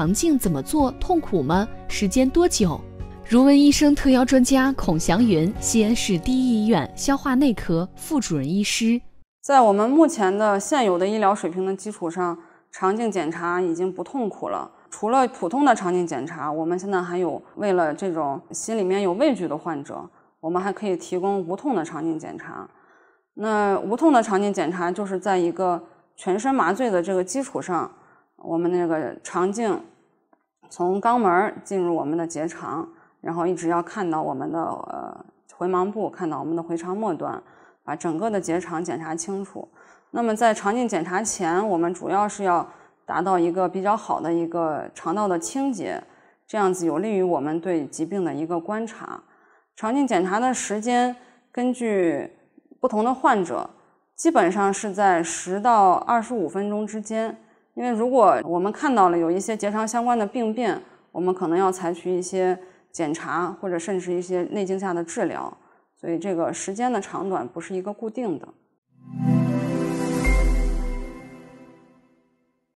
肠镜怎么做？痛苦吗？时间多久？如闻医生特邀专家孔祥云，西安市第一医院消化内科副主任医师，在我们目前的现有的医疗水平的基础上，肠镜检查已经不痛苦了。除了普通的肠镜检查，我们现在还有为了这种心里面有畏惧的患者，我们还可以提供无痛的肠镜检查。那无痛的肠镜检查就是在一个全身麻醉的这个基础上，我们那个肠镜。从肛门进入我们的结肠，然后一直要看到我们的呃回盲部，看到我们的回肠末端，把整个的结肠检查清楚。那么在肠镜检查前，我们主要是要达到一个比较好的一个肠道的清洁，这样子有利于我们对疾病的一个观察。肠镜检查的时间根据不同的患者，基本上是在十到二十五分钟之间。因为如果我们看到了有一些结肠相关的病变，我们可能要采取一些检查，或者甚至一些内镜下的治疗，所以这个时间的长短不是一个固定的。